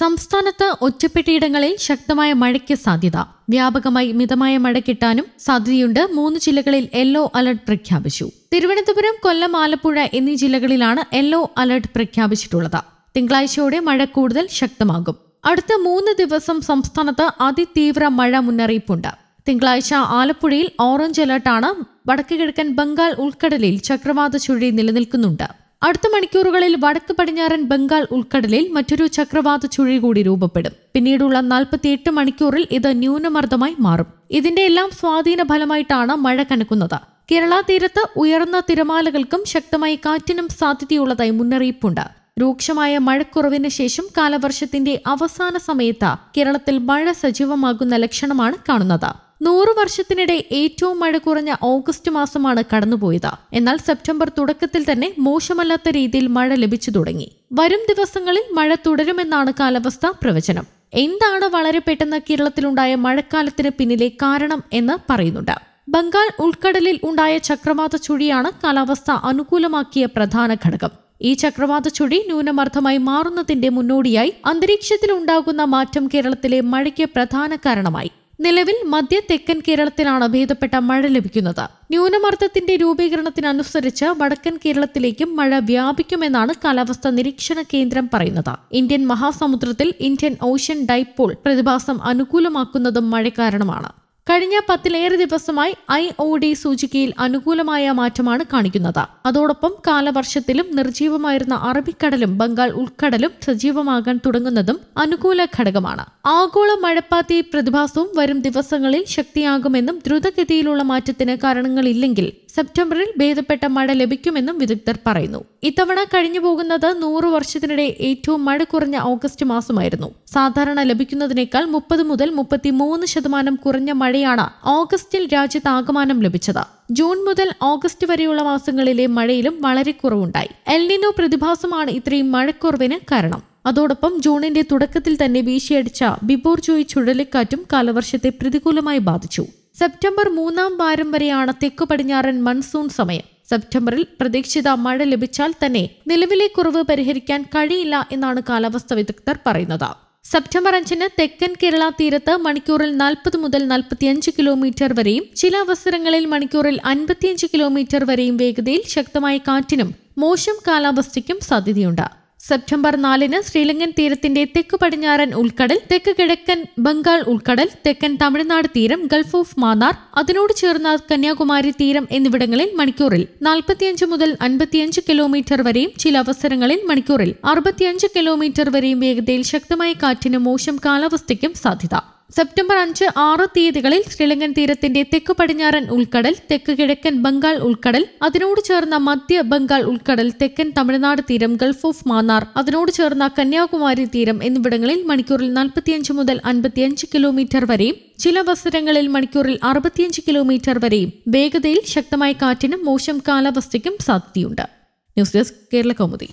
സംസ്ഥാനത്ത് ഒറ്റപ്പെട്ടയിടങ്ങളിൽ ശക്തമായ മഴയ്ക്ക് സാധ്യത വ്യാപകമായി മിതമായ മഴ കിട്ടാനും സാധ്യതയുണ്ട് മൂന്ന് ജില്ലകളിൽ യെല്ലോ അലർട്ട് പ്രഖ്യാപിച്ചു തിരുവനന്തപുരം കൊല്ലം ആലപ്പുഴ എന്നീ ജില്ലകളിലാണ് യെല്ലോ അലർട്ട് പ്രഖ്യാപിച്ചിട്ടുള്ളത് തിങ്കളാഴ്ചയോടെ മഴ കൂടുതൽ ശക്തമാകും അടുത്ത മൂന്ന് ദിവസം സംസ്ഥാനത്ത് അതിതീവ്ര മഴ മുന്നറിയിപ്പുണ്ട് തിങ്കളാഴ്ച ആലപ്പുഴയിൽ ഓറഞ്ച് അലർട്ടാണ് കിഴക്കൻ ബംഗാൾ ഉൾക്കടലിൽ ചക്രവാത ചുഴി നിലനിൽക്കുന്നുണ്ട് അടുത്ത മണിക്കൂറുകളിൽ വടക്ക് പടിഞ്ഞാറൻ ബംഗാൾ ഉൾക്കടലിൽ മറ്റൊരു ചക്രവാത ചുഴി കൂടി രൂപപ്പെടും പിന്നീടുള്ള നാൽപ്പത്തിയെട്ട് മണിക്കൂറിൽ ഇത് ന്യൂനമർദ്ദമായി മാറും ഇതിന്റെ എല്ലാം സ്വാധീന ഫലമായിട്ടാണ് മഴ കനക്കുന്നത് കേരള തീരത്ത് ഉയർന്ന തിരമാലകൾക്കും ശക്തമായി കാറ്റിനും സാധ്യതയുള്ളതായി മുന്നറിയിപ്പുണ്ട് രൂക്ഷമായ മഴക്കുറവിന് ശേഷം കാലവർഷത്തിന്റെ അവസാന സമയത്ത് കേരളത്തിൽ മഴ സജീവമാകുന്ന ലക്ഷണമാണ് കാണുന്നത് നൂറു വർഷത്തിനിടെ ഏറ്റവും മഴ കുറഞ്ഞ ഓഗസ്റ്റ് മാസമാണ് കടന്നുപോയത് എന്നാൽ സെപ്റ്റംബർ തുടക്കത്തിൽ തന്നെ മോശമല്ലാത്ത രീതിയിൽ മഴ ലഭിച്ചു തുടങ്ങി വരും ദിവസങ്ങളിൽ മഴ തുടരുമെന്നാണ് കാലാവസ്ഥാ പ്രവചനം എന്താണ് വളരെ പെട്ടെന്ന് കേരളത്തിലുണ്ടായ മഴക്കാലത്തിന് പിന്നിലെ കാരണം എന്ന് പറയുന്നുണ്ട് ബംഗാൾ ഉൾക്കടലിൽ ഉണ്ടായ ചക്രവാത ചുഴിയാണ് കാലാവസ്ഥ അനുകൂലമാക്കിയ പ്രധാന ഘടകം ഈ ചക്രവാത ചുഴി ന്യൂനമർദ്ദമായി മാറുന്നതിന്റെ മുന്നോടിയായി അന്തരീക്ഷത്തിൽ ഉണ്ടാകുന്ന മാറ്റം കേരളത്തിലെ മഴയ്ക്ക് പ്രധാന കാരണമായി നിലവിൽ മധ്യ തെക്കൻ കേരളത്തിലാണ് ഭേദപ്പെട്ട മഴ ലഭിക്കുന്നത് ന്യൂനമർദ്ദത്തിന്റെ രൂപീകരണത്തിനനുസരിച്ച് വടക്കൻ കേരളത്തിലേക്കും മഴ വ്യാപിക്കുമെന്നാണ് കാലാവസ്ഥാ നിരീക്ഷണ കേന്ദ്രം പറയുന്നത് ഇന്ത്യൻ മഹാസമുദ്രത്തിൽ ഇന്ത്യൻ ഓഷ്യൻ ഡൈപ്പോൾ പ്രതിഭാസം അനുകൂലമാക്കുന്നതും മഴ കാരണമാണ് കഴിഞ്ഞ പത്തിലേറെ ദിവസമായി ഐ ഒ ഡി സൂചികയിൽ അനുകൂലമായ മാറ്റമാണ് കാണിക്കുന്നത് അതോടൊപ്പം കാലവർഷത്തിലും നിർജീവമായിരുന്ന അറബിക്കടലും ബംഗാൾ ഉൾക്കടലും സജീവമാകാൻ തുടങ്ങുന്നതും അനുകൂല ഘടകമാണ് ആഗോള മഴപ്പാത്തി പ്രതിഭാസവും വരും ദിവസങ്ങളിൽ ശക്തിയാകുമെന്നും ദ്രുതഗതിയിലുള്ള മാറ്റത്തിന് കാരണങ്ങളില്ലെങ്കിൽ സെപ്റ്റംബറിൽ ഭേദപ്പെട്ട മഴ ലഭിക്കുമെന്നും വിദഗ്ധർ പറയുന്നു ഇത്തവണ കഴിഞ്ഞു പോകുന്നത് നൂറു വർഷത്തിനിടെ ഏറ്റവും മഴ കുറഞ്ഞ ഓഗസ്റ്റ് മാസമായിരുന്നു സാധാരണ ലഭിക്കുന്നതിനേക്കാൾ മുപ്പത് മുതൽ മുപ്പത്തിമൂന്ന് ശതമാനം കുറഞ്ഞ മഴയാണ് ഓഗസ്റ്റിൽ ആകമാനം ലഭിച്ചത് ജൂൺ മുതൽ ഓഗസ്റ്റ് വരെയുള്ള മാസങ്ങളിലെ മഴയിലും വളരെ കുറവുണ്ടായി എൽനിനോ പ്രതിഭാസമാണ് ഇത്രയും മഴക്കുറവിന് കാരണം അതോടൊപ്പം ജൂണിന്റെ തുടക്കത്തിൽ തന്നെ വീശിയടിച്ച ബിബോർജോയി ചുഴലിക്കാറ്റും കാലവർഷത്തെ പ്രതികൂലമായി ബാധിച്ചു സെപ്റ്റംബർ മൂന്നാം വാരം വരെയാണ് തെക്കു പടിഞ്ഞാറൻ മൺസൂൺ സമയം സെപ്റ്റംബറിൽ പ്രതീക്ഷിത മഴ ലഭിച്ചാൽ തന്നെ നിലവിലെ കുറവ് പരിഹരിക്കാൻ കഴിയില്ല എന്നാണ് കാലാവസ്ഥ വിദഗ്ധർ പറയുന്നത് സെപ്റ്റംബർ അഞ്ചിന് തെക്കൻ കേരള തീരത്ത് മണിക്കൂറിൽ നാൽപ്പത് മുതൽ നാൽപ്പത്തിയഞ്ച് കിലോമീറ്റർ വരെയും ചില അവസരങ്ങളിൽ മണിക്കൂറിൽ അൻപത്തിയഞ്ച് കിലോമീറ്റർ വരെയും വേഗതയിൽ ശക്തമായ കാറ്റിനും മോശം കാലാവസ്ഥയ്ക്കും സാധ്യതയുണ്ട് സെപ്റ്റംബർ നാലിന് ശ്രീലങ്കൻ തീരത്തിന്റെ തെക്ക് പടിഞ്ഞാറൻ ഉൾക്കടൽ തെക്ക് കിഴക്കൻ ബംഗാൾ ഉൾക്കടൽ തെക്കൻ തമിഴ്നാട് തീരം ഗൾഫ് ഓഫ് മാന്നാർ അതിനോട് ചേർന്ന കന്യാകുമാരി തീരം എന്നിവിടങ്ങളിൽ മണിക്കൂറിൽ നാൽപ്പത്തിയഞ്ച് മുതൽ അൻപത്തിയഞ്ച് കിലോമീറ്റർ വരെയും ചില അവസരങ്ങളിൽ മണിക്കൂറിൽ അറുപത്തിയഞ്ച് കിലോമീറ്റർ വരെയും വേഗതയിൽ ശക്തമായ കാറ്റിനും മോശം കാലാവസ്ഥയ്ക്കും സാധ്യത സെപ്റ്റംബർ അഞ്ച് ആറ് തീയതികളിൽ ശ്രീലങ്കൻ തീരത്തിന്റെ തെക്ക് പടിഞ്ഞാറൻ ഉൾക്കടൽ തെക്ക് കിഴക്കൻ ബംഗാൾ ഉൾക്കടൽ അതിനോട് ചേർന്ന മധ്യ ബംഗാൾ ഉൾക്കടൽ തെക്കൻ തമിഴ്നാട് തീരം ഗൾഫ് ഓഫ് മാന്നാർ അതിനോട് ചേർന്ന കന്യാകുമാരി തീരം എന്നിവിടങ്ങളിൽ മണിക്കൂറിൽ നാൽപ്പത്തിയഞ്ച് മുതൽ അൻപത്തിയഞ്ച് കിലോമീറ്റർ വരെയും ചില അവസരങ്ങളിൽ മണിക്കൂറിൽ അറുപത്തിയഞ്ച് കിലോമീറ്റർ വരെയും വേഗതയിൽ ശക്തമായ കാറ്റിനും മോശം കാലാവസ്ഥയ്ക്കും സാധ്യതയുണ്ട് ന്യൂസ് ഡെസ്ക് കേരള കൗമുദി